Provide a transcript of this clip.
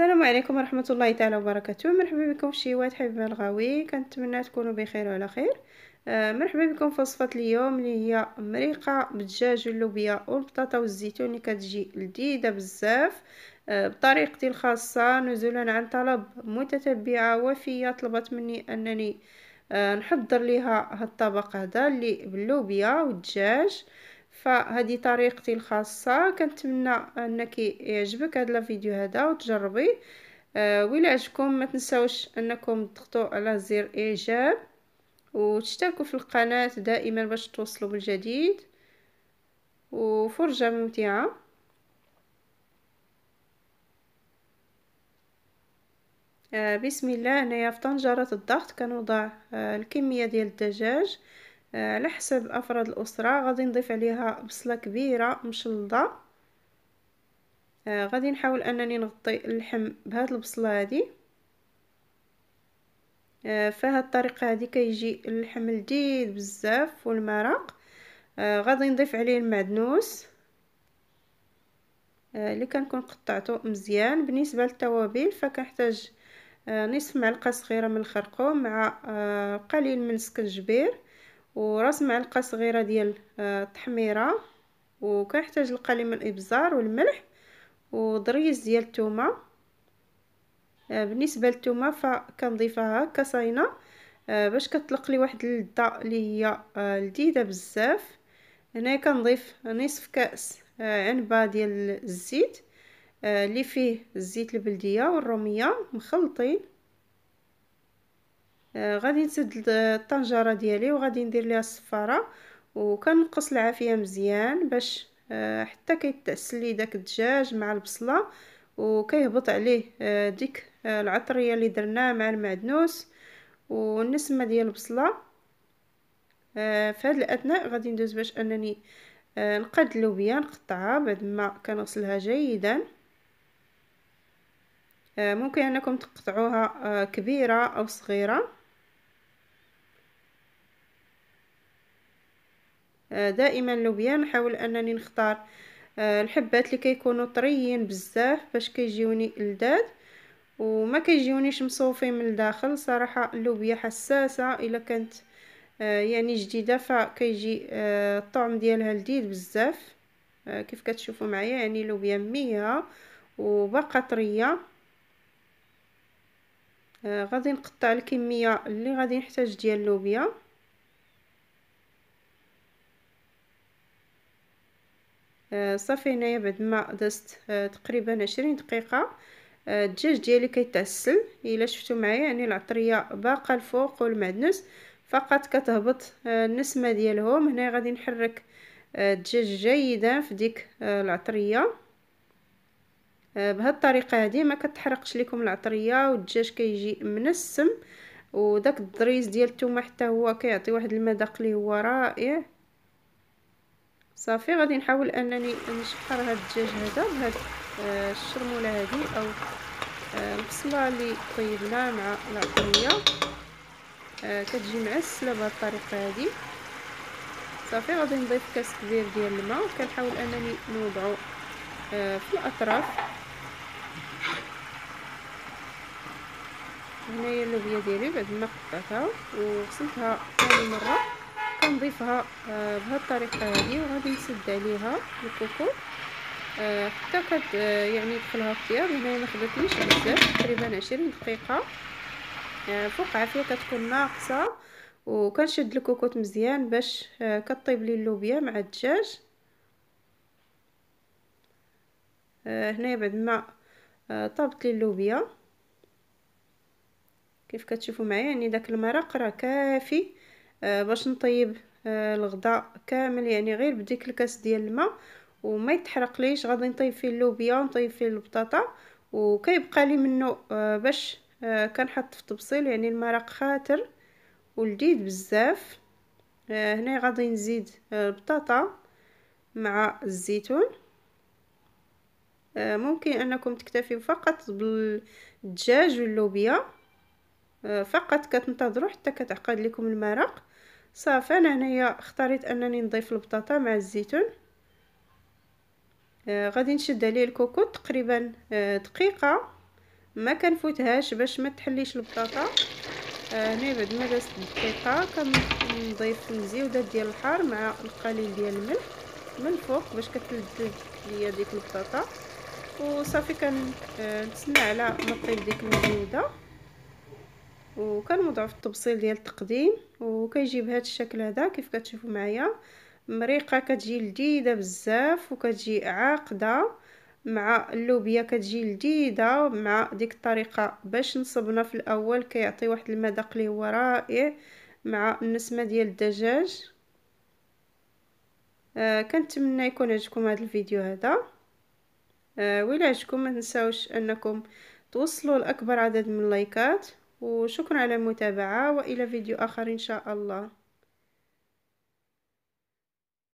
السلام عليكم ورحمه الله تعالى وبركاته مرحبا بكم في شيوات حبيبي الغاوي كنتمنى تكونوا بخير وعلى خير آه، مرحبا بكم في وصفه اليوم اللي هي مريقه بالدجاج واللوبيا والبطاطا والزيتون اللي كتجي لذيذه بزاف آه، بطريقتي الخاصه نزولا عن طلب متتبعه وفيه طلبت مني انني آه، نحضر ليها هالطبق هذا اللي باللوبيا والدجاج فهذه طريقتي الخاصه كنتمنى انك يعجبك هذا الفيديو هذا وتجربي آه وإلا عجبكم ما تنساوش انكم تضغطوا على زر اعجاب وتشتركوا في القناه دائما باش توصلوا بالجديد وفرجه ممتعه آه، بسم الله هنايا في طنجره الضغط كنوضع آه، الكميه ديال الدجاج آه، على حسب افراد الاسره غادي نضيف عليها بصله كبيره مشلضه آه، غادي نحاول انني نغطي اللحم بهاد البصله هذه آه، فهاد الطريقه هذه كيجي اللحم لذيذ بزاف والمرق غادي نضيف عليه المعدنوس اللي كنكون قطعته مزيان بالنسبه للتوابل فكنحتاج نصف معلقه صغيره من الخرقوم مع قليل من السكنجبير وراس معلقه صغيره ديال آه، التحميره وكنحتاج القليل من الابزار والملح وضريز ديال الثومه آه، بالنسبه للثومه فكنضيفها كصينه آه، باش كطلق لي واحد اللذه اللي هي لذيذه بزاف هنا كنضيف نصف كاس عنبه ديال الزيت اللي فيه الزيت البلديه والروميه مخلطين آه، غادي نسد الطنجره ديالي وغادي ندير ليها الصفاره وكنقص العافيه مزيان باش آه، حتى كيتعسل لي داك الدجاج مع البصله وكيهبط عليه آه، ديك العطريه اللي درناه مع المعدنوس والنسمه ديال البصله فهاد في الاثناء غادي ندوز باش انني نقاد اللوبيا نقطعها بعد ما كنغسلها جيدا ممكن انكم تقطعوها كبيره او صغيره آه، دائما اللوبيا نحاول انني نختار آه، الحبات اللي كيكونوا طريين بزاف باش كيجيوني لذاذ وما كيجيونيش مصوفين من الداخل صراحه اللوبيا حساسه الا كانت آه، يعني جديده فكيجي الطعم ديالها لذيذ بزاف كيف كتشوفوا معايا يعني لوبيا ميه وباقا طريه غادي نقطع الكميه اللي غادي نحتاج ديال اللوبيا آه، صافي هنايا بعد ما دازت آه، تقريبا عشرين دقيقه آه، الدجاج ديالي كيتعسل الا شفتو معايا يعني العطريه باقا الفوق والمعدنوس فقط كتهبط النسمه ديالهم هنا غادي نحرك الدجاج جيدا في ديك العطريه بهاد الطريقه هذه ما كتحرقش لكم العطريه والدجاج كيجي منسم وداك الضريس ديال الثومه حتى هو كيعطي واحد المذاق اللي هو رائع صافي غادي نحاول انني نشحر هاد الدجاج هذا بهاد آه الشرموله هذه او آه البصله اللي طيبناها مع العطريه آه كتجي معسله بهاد الطريقه هذه صافي غادي نضيف كاس كبير ديال الماء وكنحاول انني نوضعو آه، في الاطراف هنايا اللوبيا ديالي بعد ما قطعتها وغسلتها ثاني مره غنضيفها آه، بهاد الطريقه هذه وغادي نسد عليها الكوكو آه، حتى كد آه، يعني يدخلها الطياب هنايا ما خدتليش بزاف تقريبا عشرين دقيقه فوق عافيه كتكون ناقصه وكنشد الكوكوط مزيان باش كطيب لي اللوبيا مع الدجاج هنايا بعد ما طابت لي اللوبيا كيف كتشوفوا معايا يعني داك المرق راه كافي آه، باش نطيب آه، الغداء كامل يعني غير بديك الكاس ديال الماء وما يتحرق ليش غادي نطيب فيه اللوبيا ونطيب فيه البطاطا وكيبقى لي منه آه، باش كنحط في الطبسيل يعني المرق خاطر ولذيذ بزاف هنا غادي نزيد البطاطا مع الزيتون ممكن انكم تكتفيو فقط بالدجاج واللوبيا فقط كتنتظروا حتى كتعقد لكم المرق صافي انا هنايا اختاريت انني نضيف البطاطا مع الزيتون آه غادي نشد عليه الكوكوط تقريبا آه دقيقه ما كنفوتهاش باش ما تحليش البطاطا آه هنا بعد ما دازت دقيقه كنضيف المزيوده ديال الحار مع القليل ديال الملح من فوق باش كتلذذ ليا ديك البطاطا وصافي كنتسنى آه، على ما طيب ديك المزيوده وكان مضاعف التبصيل ديال التقديم وكيجي بهذا الشكل هذا كيف كتشوفوا معايا مريقه كتجي لذيذه بزاف وكتجي عاقده مع اللوبيا كتجي لذيذه مع ديك الطريقه باش نصبنا في الاول كيعطي واحد المذاق اللي هو رائع مع النسمه ديال الدجاج آه كنتمنى يكون عجبكم هذا الفيديو هذا آه ولا عجبكم ما تنساوش انكم توصلوا لاكبر عدد من اللايكات وشكرا على المتابعة وإلى فيديو آخر إن شاء الله